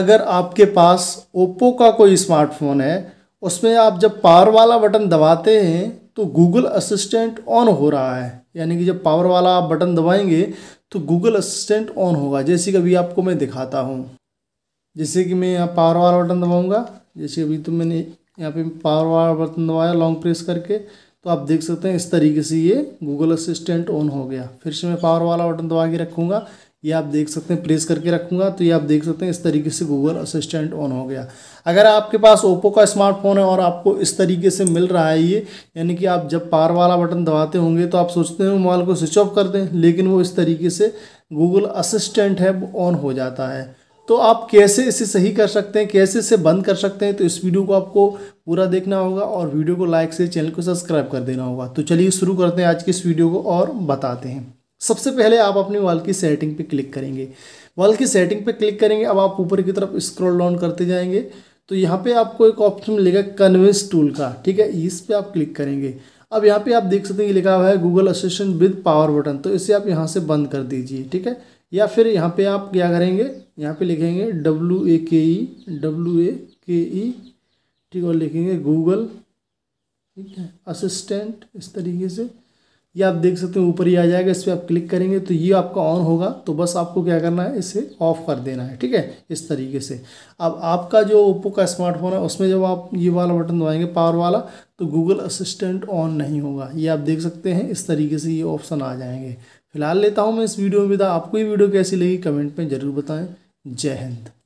अगर आपके पास ओप्पो का कोई स्मार्टफोन है उसमें आप जब पावर वाला बटन दबाते हैं तो गूगल असिस्टेंट ऑन हो रहा है यानी कि जब पावर वाला आप बटन दबाएंगे तो गूगल असिस्टेंट ऑन होगा जैसे कि अभी आपको मैं दिखाता हूँ जैसे कि मैं यहाँ पावर वाला बटन दबाऊँगा जैसे अभी तो मैंने यहाँ पे पावर वाला बटन दबाया लॉन्ग प्रेस करके तो आप देख सकते हैं इस तरीके से ये गूगल असिस्टेंट ऑन हो गया फिर से मैं पावर वाला बटन दबा के रखूँगा ये आप देख सकते हैं प्रेस करके रखूँगा तो ये आप देख सकते हैं इस तरीके से गूगल असिस्टेंट ऑन हो गया अगर आपके पास ओप्पो का स्मार्टफोन है और आपको इस तरीके से मिल रहा है ये यानी कि आप जब पार वाला बटन दबाते होंगे तो आप सोचते हैं मोबाइल को स्विच ऑफ कर दें लेकिन वो इस तरीके से गूगल असिस्टेंट है वो ऑन हो जाता है तो आप कैसे इसे सही कर सकते हैं कैसे इसे बंद कर सकते हैं तो इस वीडियो को आपको पूरा देखना होगा और वीडियो को लाइक से चैनल को सब्सक्राइब कर देना होगा तो चलिए शुरू करते हैं आज के इस वीडियो को और बताते हैं सबसे पहले आप अपनी वॉल की सेटिंग पे क्लिक करेंगे वॉल की सेटिंग पे क्लिक करेंगे अब आप ऊपर की तरफ स्क्रॉल डाउन करते जाएंगे तो यहाँ पे आपको एक ऑप्शन मिलेगा कन्वेंस टूल का ठीक है इस पर आप क्लिक करेंगे अब यहाँ पे आप देख सकते हैं कि लिखा हुआ है Google assistant with power button तो इसे आप यहाँ से बंद कर दीजिए ठीक है या फिर यहाँ पर आप क्या करेंगे यहाँ पर लिखेंगे डब्ल्यू ए के ई डब्ल्यू ए के ई ठीक और लिखेंगे गूगल ठीक है असिस्टेंट इस तरीके से ये आप देख सकते हैं ऊपर ही आ जाएगा इस पर आप क्लिक करेंगे तो ये आपका ऑन होगा तो बस आपको क्या करना है इसे ऑफ कर देना है ठीक है इस तरीके से अब आपका जो ओप्पो का स्मार्टफोन है उसमें जब आप ये वाला बटन दबाएंगे पावर वाला तो गूगल असिस्टेंट ऑन नहीं होगा ये आप देख सकते हैं इस तरीके से ये ऑप्शन आ जाएंगे फिलहाल लेता हूँ मैं इस वीडियो में विदा आपको ये वीडियो कैसी लगी कमेंट में ज़रूर बताएँ जय हिंद